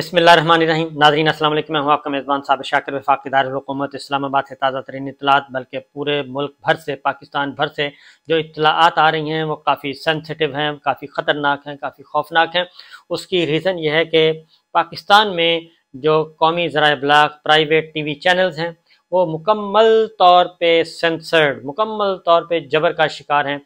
रही नाजरीन असल मैं हूँ आपका मेज़बान साबिर शाकिर वफाक दारकूमत इस्लामाबाद से ताज़ा तरीन इतलात बल्कि पूरे मुल्क भर से पाकिस्तान भर से जो इतलात आ रही हैं वो काफ़ी सेंसिटिव हैं काफ़ी ख़तरनाक हैं काफ़ी खौफनाक हैं उसकी रीज़न यह है कि पाकिस्तान में जो कौमी ज़रा ब्लाग प्राइवेट टी वी चैनल्स हैं वो मुकम्मल तौर पर सेंसर्ड मुकम्मल तौर पर जबर का शिकार हैं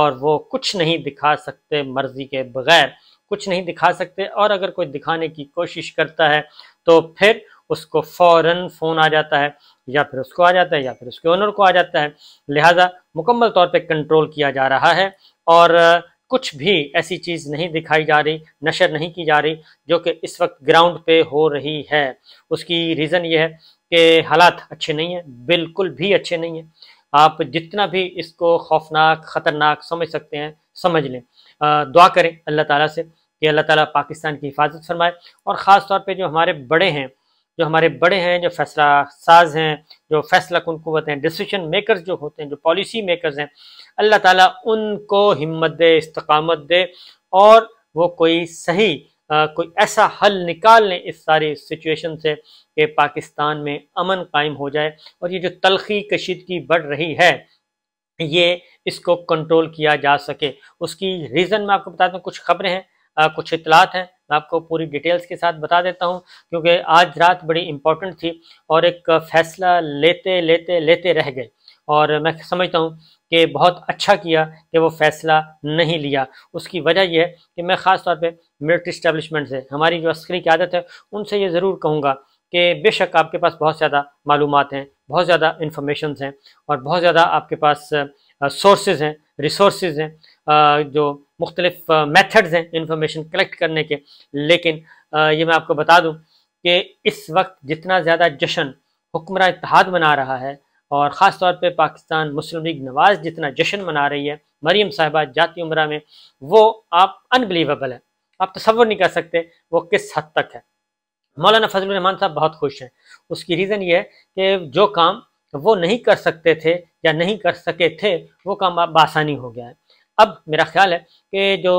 और वो कुछ नहीं दिखा सकते मर्ज़ी के बग़ैर कुछ नहीं दिखा सकते और अगर कोई दिखाने की कोशिश करता है तो फिर उसको फौरन फ़ोन आ जाता है या फिर उसको आ जाता है या फिर उसके ओनर को आ जाता है लिहाजा मुकम्मल तौर पे कंट्रोल किया जा रहा है और कुछ भी ऐसी चीज़ नहीं दिखाई जा रही नशर नहीं की जा रही जो कि इस वक्त ग्राउंड पे हो रही है उसकी रीज़न ये है कि हालात अच्छे नहीं हैं बिल्कुल भी अच्छे नहीं हैं आप जितना भी इसको खौफनाक ख़तरनाक समझ सकते हैं समझ लें दुआ करें अल्लाह ताला से कि अल्लाह ताला पाकिस्तान की हिफाजत फरमाए और ख़ास तौर पे जो हमारे बड़े हैं जो हमारे बड़े हैं जो फैसला साज हैं जो फैसला कन कुत हैं डिसीशन मेकर्स जो होते हैं जो पॉलिसी मेकर्स हैं अल्लाह ताला उनको हिम्मत दे इस्तकामत दे और वो कोई सही आ, कोई ऐसा हल निकाल लें इस सारी सिचुएशन से कि पाकिस्तान में अमन कायम हो जाए और ये जो तलखी कशीदगी बढ़ रही है ये इसको कंट्रोल किया जा सके उसकी रीज़न मैं आपको बताता हूँ कुछ खबरें हैं कुछ इतलात हैं मैं आपको पूरी डिटेल्स के साथ बता देता हूं क्योंकि आज रात बड़ी इंपॉर्टेंट थी और एक फैसला लेते लेते लेते रह गए और मैं समझता हूं कि बहुत अच्छा किया कि वो फैसला नहीं लिया उसकी वजह यह है कि मैं ख़ास तौर पे मिलिट्री इस्टेब्लिशमेंट से हमारी जो अस्करी की आदत है उनसे ये ज़रूर कहूँगा कि बेशक आपके पास बहुत ज़्यादा मालूम हैं बहुत ज़्यादा इन्फॉर्मेशन हैं और बहुत ज़्यादा आपके पास सोर्सेज हैं रिसोर्स हैं जो मुख्तलिफ मेथड्स हैं इंफॉर्मेशन कलेक्ट करने के लेकिन ये मैं आपको बता दूं कि इस वक्त जितना ज़्यादा जश्न हुक्मर इतिहाद मना रहा है और ख़ास तौर पे पाकिस्तान मुस्लिम लीग नवाज जितना जश्न मना रही है मरीम साहिबा जाती उम्र में वो आप अनबिलीवेबल है आप तस्वर नहीं कर सकते वो किस हद तक है मौलाना फजल रहमान साहब बहुत खुश हैं उसकी रीज़न ये है कि जो काम तो वो नहीं कर सकते थे या नहीं कर सके थे वो काम अब आसानी हो गया है अब मेरा ख्याल है कि जो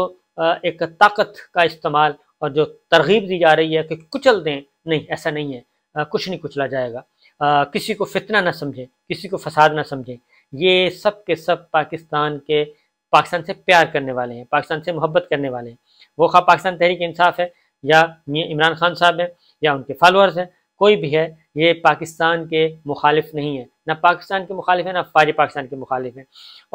एक ताकत का इस्तेमाल और जो तरगीब दी जा रही है कि कुचल दें नहीं ऐसा नहीं है कुछ नहीं कुचला जाएगा आ, किसी को फितना ना समझें किसी को फसाद ना समझें ये सब के सब पाकिस्तान के पाकिस्तान से प्यार करने वाले हैं पाकिस्तान से मोहब्बत करने वाले हैं वो खा पाकिस्तान तहरीक इंसाफ है या इमरान खान साहब हैं या उनके फॉलोअर्स हैं कोई भी है ये पाकिस्तान के मुखालिफ नहीं है ना पाकिस्तान के मुखालिफ है ना फार पाकिस्तान के मुखालिफ है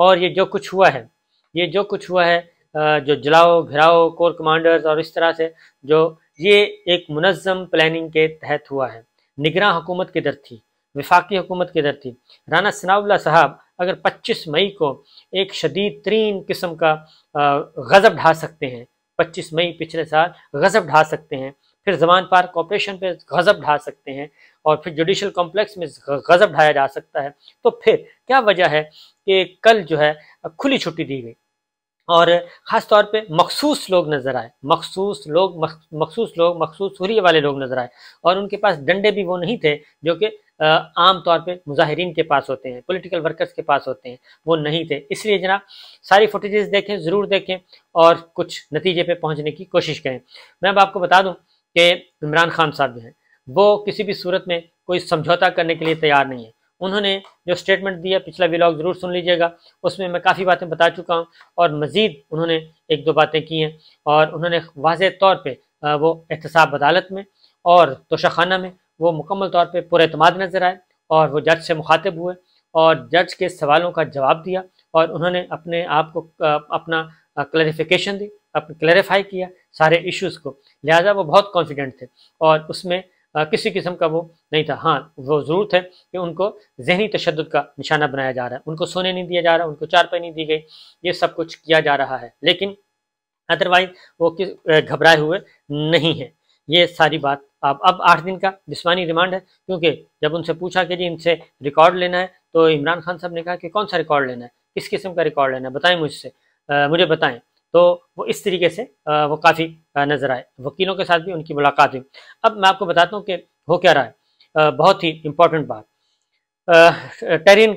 और ये जो कुछ हुआ है ये जो कुछ हुआ है जो जलाओ घिराओ कोर कमांडर्स और इस तरह से जो ये एक मनज़म प्लानिंग के तहत हुआ है निगरान हुकूमत की दर थी विफाकी हुकूमत की दर थी राना सनाउल्ला साहब अगर 25 मई को एक शदीद तरीन किस्म का गज़ब ढा सकते हैं 25 मई पिछले साल गज़ब ढा सकते हैं फिर जबान पार कॉपरेशन पर गज़ब ढा सकते हैं और फिर जुडिशल कॉम्प्लेक्स में गजब ढाया जा सकता है तो फिर क्या वजह है कि कल जो है खुली छुट्टी दी गई और ख़ास तौर पे मखसूस लोग नज़र आए मखसूस लोग मखसूस लोग मखसूस सूर्य वाले लोग नज़र आए और उनके पास डंडे भी वो नहीं थे जो कि आम तौर पे मुजाहरीन के पास होते हैं पॉलिटिकल वर्कर्स के पास होते हैं वो नहीं थे इसलिए जनाब सारी फुटेजेस देखें ज़रूर देखें और कुछ नतीजे पे पहुंचने की कोशिश करें मैं अब आपको बता दूं कि इमरान खान साहब जो हैं वो किसी भी सूरत में कोई समझौता करने के लिए तैयार नहीं है उन्होंने जो स्टेटमेंट दिया पिछला व्लॉग ज़रूर सुन लीजिएगा उसमें मैं काफ़ी बातें बता चुका हूँ और मज़ीद उन्होंने एक दो बातें की हैं और उन्होंने वाज तौर पर वो एहतसाब अदालत में और तोशाखाना में वो मुकम्मल तौर पर पुरमाद नज़र आए और वो जज से मुखातिब हुए और जज के सवालों का जवाब दिया और उन्होंने अपने आप को अपना क्लरिफिकेशन दी अपने क्लरिफाई किया सारे इश्यूज़ को लिहाजा वो बहुत कॉन्फिडेंट थे और उसमें किसी किस्म का वो नहीं था हाँ वो जरूर थे कि उनको जहनी तशद का निशाना बनाया जा रहा है उनको सोने नहीं दिया जा रहा उनको चारपाई नहीं दी गई ये सब कुछ किया जा रहा है लेकिन अदरवाइज वो घबराए हुए नहीं हैं ये सारी बात आप अब आठ दिन का जिसमानी रिमांड है क्योंकि जब उनसे पूछा कि जी इनसे रिकॉर्ड लेना है तो इमरान खान साहब ने कहा कि कौन सा रिकॉर्ड लेना है किस किस्म का रिकॉर्ड लेना है बताएं मुझसे मुझे बताएं तो वो इस तरीके से वो काफ़ी नज़र आए तो वकीलों के साथ भी उनकी मुलाकात हुई अब मैं आपको बताता हूँ कि हो क्या रहा है बहुत ही इम्पोर्टेंट बात टेरिन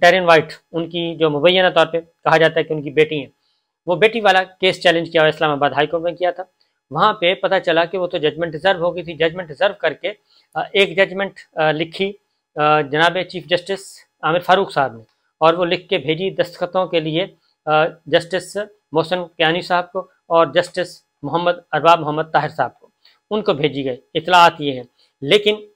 टेरिन वाइट उनकी जो मुबैना तौर पर कहा जाता है कि उनकी बेटी हैं वो बेटी वाला केस चैलेंज किया हुआ इस्लामाबाद हाईकोर्ट में किया था वहाँ पे पता चला कि वो तो जजमेंट रिजर्व हो गई थी जजमेंट रिजर्व करके एक जजमेंट लिखी जनाब चीफ जस्टिस आमिर फारूक साहब ने और वो लिख के भेजी दस्तखतों के लिए जस्टिस मोहसन क्यानी साहब को और जस्टिस मोहम्मद अरबाब मोहम्मद ताहिर साहब को उनको भेजी गई इतलात ये है लेकिन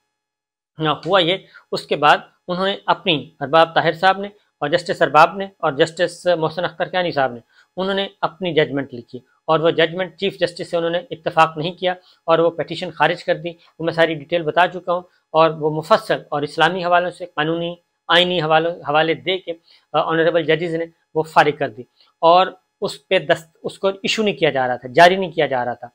हुआ ये उसके बाद उन्होंने अपनी अरबाब ताहिर साहब ने और जस्टिस अरबाब ने और जस्टिस मोहसन अख्तर क्यानी साहब ने उन्होंने अपनी जजमेंट लिखी और वह जजमेंट चीफ जस्टिस से उन्होंने इतफ़ाक़ नहीं किया और वह पटिशन खारिज कर दी वो मैं सारी डिटेल बता चुका हूँ और वो मुफसल और इस्लामी हवालों से कानूनी आइनी हवालों हवाले दे के ऑनरेबल जजेज़ ने वो फारिग कर दी और उस पर दस्त उसको इशू नहीं किया जा रहा था जारी नहीं किया जा रहा था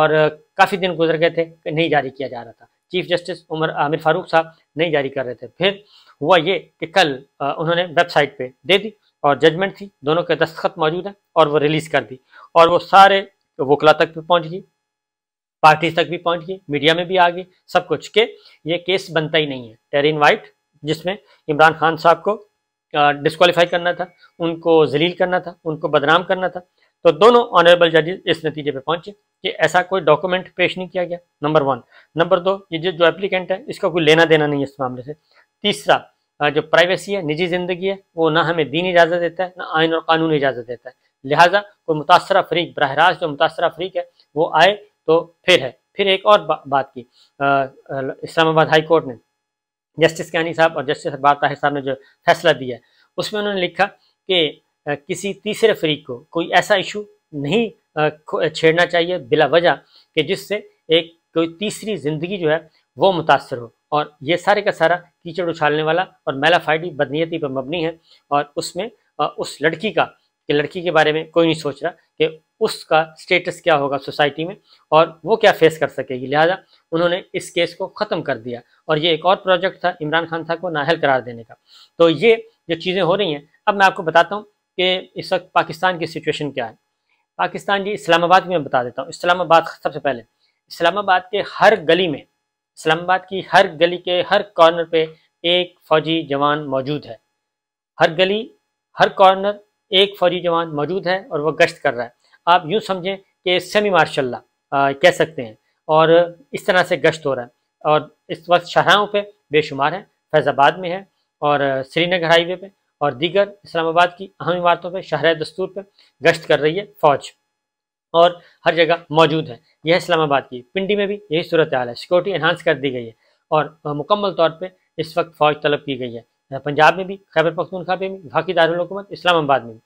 और काफ़ी दिन गुजर गए थे नहीं जारी किया जा रहा था चीफ जस्टिस उमर आमिर फारूक साहब नहीं जारी कर रहे थे फिर हुआ ये कि कल उन्होंने वेबसाइट पे दे दी और जजमेंट थी दोनों के दस्तखत मौजूद हैं और वो रिलीज़ कर दी और वो सारे वकला तक भी पहुँच गई पार्टीज तक भी पहुँच गई मीडिया में भी आ गई सब कुछ के ये केस बनता ही नहीं है टेरिन वाइट जिसमें इमरान खान साहब को डिस्कालीफाई करना था उनको जलील करना था उनको बदनाम करना था तो दोनों ऑनरेबल जजेज इस नतीजे पे पहुंचे कि ऐसा कोई डॉक्यूमेंट पेश नहीं किया गया नंबर वन नंबर दो ये जो जो एप्लीकेंट है इसका कोई लेना देना नहीं है इस मामले से तीसरा जो प्राइवेसी है निजी ज़िंदगी है वो ना हमें दीन इजाज़त देता है ना आयन और कानून इजाज़त देता है लिहाजा कोई मुतासर फरीक बरह रास्त जो मुतासर फरीक है वो आए तो फिर है फिर एक और बा, बात की इस्लामाबाद हाई कोर्ट ने जस्टिस कैनी साहब और जस्टिस अकबर ताहिर साहब ने जो फैसला दिया है उसमें उन्होंने लिखा कि किसी तीसरे फरीक को कोई ऐसा इशू नहीं छेड़ना चाहिए बिला वजह कि जिससे एक कोई तीसरी ज़िंदगी जो है वो मुतासर हो और ये सारे का सारा कीचड़ उछालने वाला और मेलाफाइडी बदनीयती पर मबनी है और उसमें उस लड़की का कि लड़की के बारे में कोई नहीं सोच रहा कि उसका स्टेटस क्या होगा सोसाइटी में और वो क्या फेस कर सकेगी लिहाजा उन्होंने इस केस को ख़त्म कर दिया और ये एक और प्रोजेक्ट था इमरान खान साहब को नाहल करार देने का तो ये जो चीज़ें हो रही हैं अब मैं आपको बताता हूँ कि इस वक्त पाकिस्तान की सिचुएशन क्या है पाकिस्तान जी इस्लामाबाद में बता देता हूँ इस्लामाबाद सबसे पहले इस्लामाबाद के हर गली में इस्लामाबाद की हर गली के हर कॉर्नर पर एक फौजी जवान मौजूद है हर गली हर कॉर्नर एक फौजी जवान मौजूद है और वह गश्त कर रहा है आप यूँ समझें कि सेमी मार्शल कह सकते हैं और इस तरह से गश्त हो रहा है और इस वक्त शाहराहों पर बेशुमार हैं फैज़ाबाद में है और श्रीनगर हाईवे पर और दीगर इस्लामाबाद की अहम इमारतों पर शहर दस्तूर पर गश्त कर रही है फ़ौज और हर जगह मौजूद है यह इस्लामाबाद की पिंडी में भी यही सूरत हाल है सिक्योरिटी इन्हांस कर दी गई है और मुकम्मल तौर पर इस वक्त फ़ौज तलब की गई है पंजाब में भी खैबर पखतूनखा में भी बाकी दारकूमत इस्लामाबाद में भी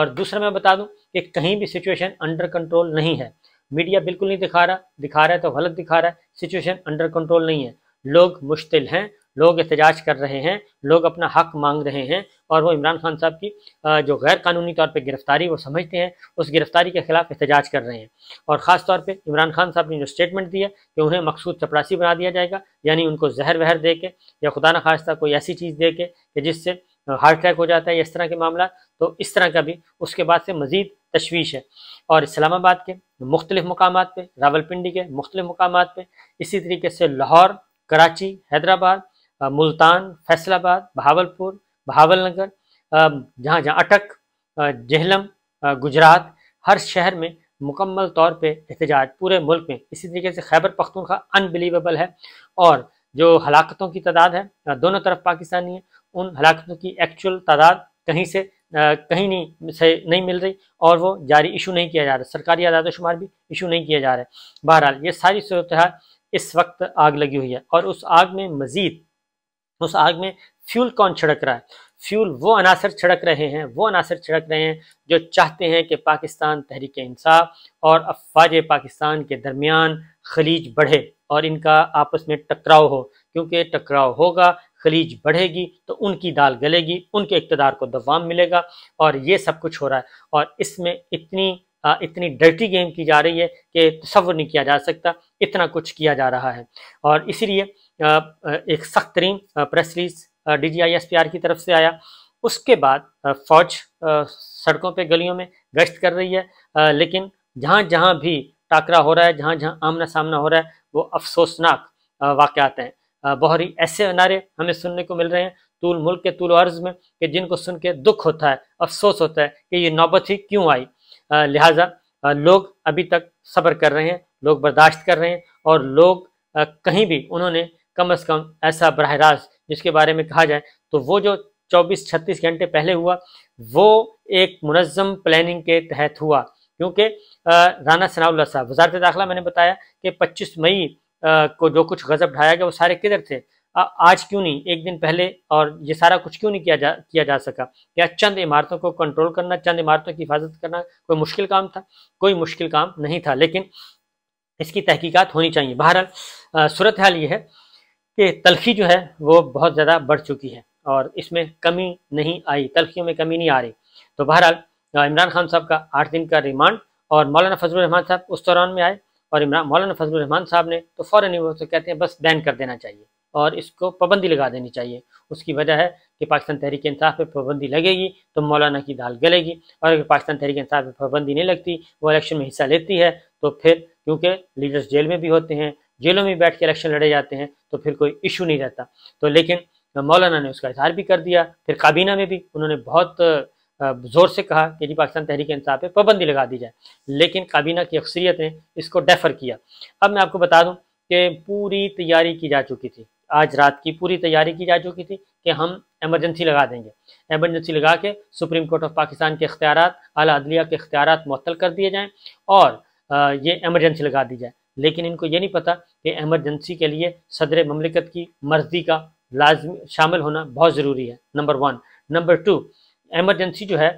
और दूसरा मैं बता दूं कि कहीं भी सिचुएशन अंडर कंट्रोल नहीं है मीडिया बिल्कुल नहीं दिखा रहा दिखा रहा है तो गलत दिखा रहा है सिचुएशन अंडर कंट्रोल नहीं है लोग मुश्तिल हैं लोग एहतजाज कर रहे हैं लोग अपना हक मांग रहे हैं और वो इमरान खान साहब की जो गैर कानूनी तौर पर गिरफ्तारी वो समझते हैं उस गिरफ्तारी के खिलाफ एहतजाज कर रहे हैं और ख़ास तौर पर इमरान खान साहब ने जो स्टेटमेंट दिया कि उन्हें मकसूद चपरासी बना दिया जाएगा यानी उनको जहर वहर दे के या खुदा न खास्ता कोई ऐसी चीज़ दे के कि जिससे हार्ट अटैक हो जाता है या इस तरह के मामला तो इस तरह का भी उसके बाद से मज़ीद तशवीश है और इस्लामाबाद के मुख्तलिफ मकाम पर रावलपिंडी के मुख्तलिफ मकाम पर इसी तरीके से लाहौर कराची हैदराबाद मुल्तान फैसलाबाद भावलपुर भावलनगर जहाँ जहाँ अटक जहलम गुजरात हर शहर में मुकम्मल तौर पे एहतजाज पूरे मुल्क में इसी तरीके से खैबर पख्तूनखा अनबिलीवेबल है और जो हलाकतों की तादाद है दोनों तरफ पाकिस्तानी है उन हलाकतों की एक्चुअल तादाद कहीं से कहीं नहीं से नहीं मिल रही और वो जारी इशू नहीं किया जा रहा सरकारी आदाद शुमार भी इशू नहीं किया जा रहा है बहरहाल ये सारी सूरत इस वक्त आग लगी हुई है और उस आग में मज़ीद तो उस आग में फ्यूल कौन छिड़क रहा है फ्यूल वो अनासर छिड़क रहे हैं वो अनासर छिड़क रहे हैं जो चाहते हैं कि पाकिस्तान तहरीक इंसाफ और अफवाज पाकिस्तान के दरमियान खलीज बढ़े और इनका आपस में टकराव हो क्योंकि टकराव होगा खलीज बढ़ेगी तो उनकी दाल गलेगी उनके इकतदार को दवाम मिलेगा और ये सब कुछ हो रहा है और इसमें इतनी आ, इतनी डर्टी गेम की जा रही है कि तस्वर नहीं किया जा सकता इतना कुछ किया जा रहा है और इसीलिए एक सख्त तरीन press release D G I S P R की तरफ से आया उसके बाद फौज सड़कों पे गलियों में गश्त कर रही है लेकिन जहाँ जहाँ भी टाकरा हो रहा है जहाँ जहाँ आमना सामना हो रहा है वो अफसोसनाक वाक़ात हैं बहरी ऐसे नारे हमें सुनने को मिल रहे हैं तूल मुल्क के तूल अर्ज में कि जिनको सुन के दुख होता है अफसोस होता है कि ये नौबत ही क्यों आई लिहाजा लोग अभी तक सब्र कर रहे हैं लोग बर्दाश्त कर रहे हैं और लोग कहीं भी उन्होंने कम से कम ऐसा बरह रास्त जिसके बारे में कहा जाए तो वो जो 24-36 घंटे पहले हुआ वो एक मनजम प्लानिंग के तहत हुआ क्योंकि राना सनाउल्ला साहब वजारत दाखिला मैंने बताया कि 25 मई को जो कुछ गज़ब ढाया गया वो सारे किधर थे आ, आज क्यों नहीं एक दिन पहले और ये सारा कुछ क्यों नहीं किया जा किया जा सका क्या चंद इमारतों को कंट्रोल करना चंद इमारतों की हिफाजत करना कोई मुश्किल काम था कोई मुश्किल काम नहीं था लेकिन इसकी तहकीकात होनी चाहिए बहरहाल सूरत हाल ये है कि तलखी जो है वो बहुत ज़्यादा बढ़ चुकी है और इसमें कमी नहीं आई तलखियों में कमी नहीं आ रही तो बहरहाल इमरान खान साहब का आठ दिन का रिमांड और मौलाना फजल रहमान साहब उस दौरान में आए और इमरान मौलाना फजल रहमान साहब ने तो फ़ौर ही वो तो कहते हैं बस बैन कर देना चाहिए और इसको पाबंदी लगा देनी चाहिए उसकी वजह है कि पाकिस्तान तहरीक इंसाफ पर पाबंदी लगेगी तो मौलाना की दाल गलेगी और अगर पाकिस्तान तहरीक इंसाफ पर पाबंदी नहीं लगती वो इलेक्शन में हिस्सा लेती है तो फिर क्योंकि लीडर्स जेल में भी होते हैं जेलों में बैठ के इलेक्शन लड़े जाते हैं तो फिर कोई इशू नहीं रहता तो लेकिन मौलाना ने उसका इजहार भी कर दिया फिर काबीना में भी उन्होंने बहुत ज़ोर से कहा कि जी पाकिस्तान तहरीक इंसाफ पर पाबंदी लगा दी जाए लेकिन काबीना की अक्सरियत ने इसको डेफर किया अब मैं आपको बता दूँ कि पूरी तैयारी की जा चुकी थी आज रात की पूरी तैयारी की जा चुकी थी कि हम एमरजेंसी लगा देंगे एमरजेंसी लगा के सुप्रीम कोर्ट ऑफ पाकिस्तान के अख्तियार अली अदलिया के अख्तियार मअतल कर दिए जाएँ और ये एमरजेंसी लगा दी जाए लेकिन इनको ये नहीं पता कि एमरजेंसी के लिए सदर ममलिकत की मर्जी का लाजमी शामिल होना बहुत ज़रूरी है number one number two emergency जो है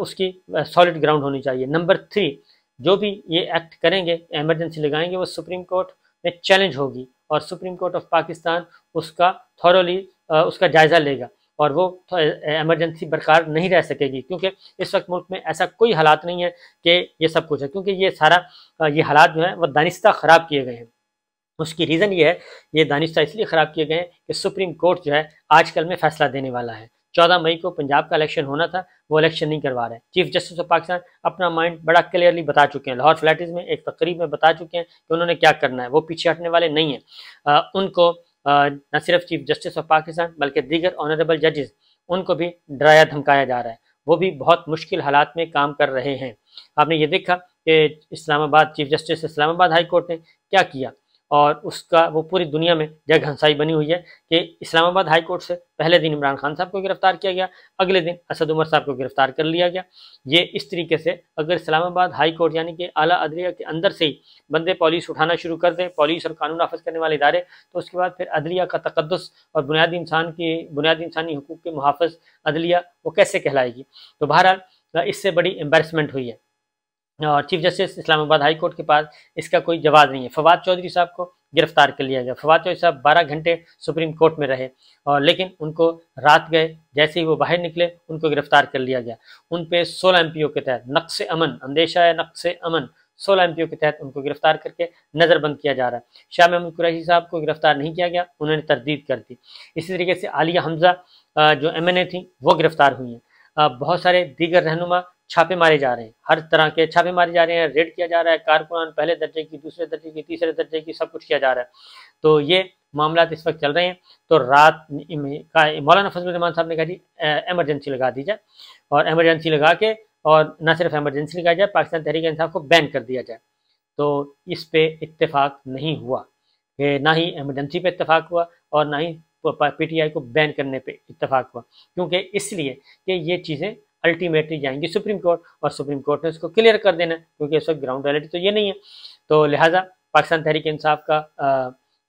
उसकी सॉलिड ग्राउंड होनी चाहिए नंबर थ्री जो भी ये एक्ट करेंगे एमरजेंसी लगाएंगे वो सुप्रीम कोर्ट में चैलेंज होगी और सुप्रीम कोर्ट ऑफ पाकिस्तान उसका थॉरली उसका जायज़ा लेगा और वो तो, एमरजेंसी बरकरार नहीं रह सकेगी क्योंकि इस वक्त मुल्क में ऐसा कोई हालात नहीं है कि ये सब कुछ है क्योंकि ये सारा ये हालात जो है वह दानिशा ख़राब किए गए हैं उसकी रीज़न ये है ये दानिशा इसलिए ख़राब किए गए हैं कि सुप्रीम कोर्ट जो है आजकल में फैसला देने वाला है चौदह मई को पंजाब का इलेक्शन होना था वो इलेक्शन नहीं करवा रहे चीफ जस्टिस ऑफ पाकिस्तान अपना माइंड बड़ा क्लियरली बता चुके हैं लाहौर फ्लैटिस में एक तकरीब में बता चुके हैं कि उन्होंने क्या करना है वो पीछे हटने वाले नहीं हैं उनको અ ના સિર્ફ ચીફ જસ્ટિસ ઓફ પાકિસ્તાન બલકે ડિગર ઓનરબલ જજસ ઉનકો ભી ડરાયા ધમકાયા જા રહા હે વો ભી બહોત મુશ્કિલ હલાત મે કામ કર રહે હે આપને યે દેખા કે اسلام અબાદ ચીફ જસ્ટિસ સે اسلام અબાદ હાઈ કોર્ટ ને ક્યા કિયા और उसका वो पूरी दुनिया में जय घनसाई बनी हुई है कि इस्लामाबाद हाई कोर्ट से पहले दिन इमरान खान साहब को गिरफ्तार किया गया अगले दिन असद उमर साहब को गिरफ्तार कर लिया गया ये इस तरीके से अगर इस्लामाबाद हाई कोर्ट यानी कि आला अदलिया के अंदर से ही बंदे पॉलिस उठाना शुरू कर दें पॉलिस और कानून नाफज करने वाले इदारे तो उसके बाद फिर अदलिया का तकदस और बुनियादी इंसान की बुनियादी इंसानी हकूक़ के मुहाफ़ अदलिया वो कैसे कहलाएगी तो बहरहाल इससे बड़ी एम्बेसमेंट हुई है और chief justice Islamabad high court के पास इसका कोई जवाब नहीं है फवाद चौधरी साहब को गिरफ्तार कर लिया गया फवाद चौधरी साहब 12 घंटे सुप्रीम कोर्ट में रहे और लेकिन उनको रात गए जैसे ही वो बाहर निकले उनको गिरफ्तार कर लिया गया उन पे 16 एम के तहत नक्स अमन अंदेशा है नक्स अमन 16 एम के तहत उनको गिरफ्तार करके नज़रबंद किया जा रहा है शाह महमूद कुरैशी साहब को गिरफ्तार नहीं किया गया उन्होंने तरदीद कर दी इसी तरीके से आलिया हमजा जो एम थी वो गिरफ्तार हुई हैं बहुत सारे दीगर रहनुमा छापे मारे जा रहे हैं हर तरह के छापे मारे जा रहे हैं रेड किया जा रहा है कारकुनान पहले दर्जे की दूसरे दर्जे की तीसरे दर्जे की सब कुछ किया जा रहा है तो ये मामला इस वक्त चल रहे हैं तो रात मौलाना रहमान साहब ने कहा जी एमरजेंसी लगा दी जाए और एमरजेंसी लगा के और न सिर्फ एमरजेंसी लगाई जाए पाकिस्तान तहरीक इंसाफ को बैन कर दिया जाए तो इस पे इतफाक नहीं हुआ कि ना ही एमरजेंसी पे इतफाक हुआ और ना ही पीटीआई को बैन करने पे इतफाक हुआ क्योंकि इसलिए कि ये चीज़ें अल्टीमेटली जाएंगी सुप्रीम कोर्ट और सुप्रीम कोर्ट ने उसको क्लियर कर देना क्योंकि इस वक्त ग्राउंड रियलिटी तो ये नहीं है तो लिहाजा पाकिस्तान तहरीक इंसाफ का आ,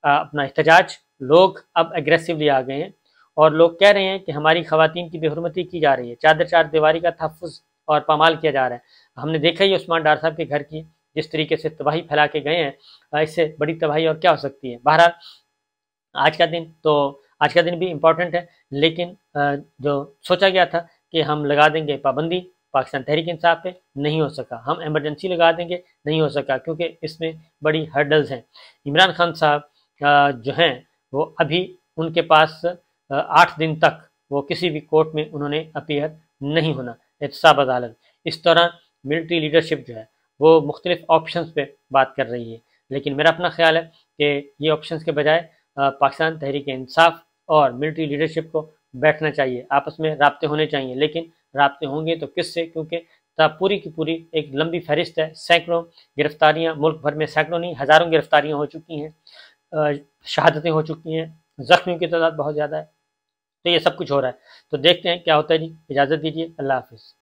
आ, अपना एहतजाज लोग अब एग्रेसिवली आ गए हैं और लोग कह रहे हैं कि हमारी खातन की बेहरमती की जा रही है चादर चार दीवारी का तहफ़ और पामाल किया जा रहा है हमने देखा ही उस्मान डार साहब के घर की जिस तरीके से तबाही फैला के गए हैं इससे बड़ी तबाही और क्या हो सकती है बहरहाल आज का दिन तो आज का दिन भी इम्पोर्टेंट है लेकिन जो सोचा गया था कि हम लगा देंगे पाबंदी पाकिस्तान तहरीक इंसाफ पे नहीं हो सका हम एमरजेंसी लगा देंगे नहीं हो सका क्योंकि इसमें बड़ी हर्डल्स हैं इमरान खान साहब जो हैं वो अभी उनके पास आठ दिन तक वो किसी भी कोर्ट में उन्होंने अपीयर नहीं होना एहतसाब अदालत इस दौरान मिलिट्री लीडरशिप जो है वो मुख्तलिफ ऑप्शन पर बात कर रही है लेकिन मेरा अपना ख्याल है कि ये ऑप्शन के बजाय पाकिस्तान तहरीक इंसाफ और मिलिट्री लीडरशिप को बैठना चाहिए आपस में रबते होने चाहिए लेकिन रबते होंगे तो किससे क्योंकि पूरी की पूरी एक लंबी फहरिस्त है सैकड़ों गिरफ्तारियां मुल्क भर में सैकड़ों नहीं हज़ारों गिरफ्तारियां हो चुकी हैं शहादतें हो चुकी हैं जख्मियों की तादाद बहुत ज़्यादा है तो ये सब कुछ हो रहा है तो देखते हैं क्या होता है जी इजाज़त दीजिए अल्लाह हाफिज़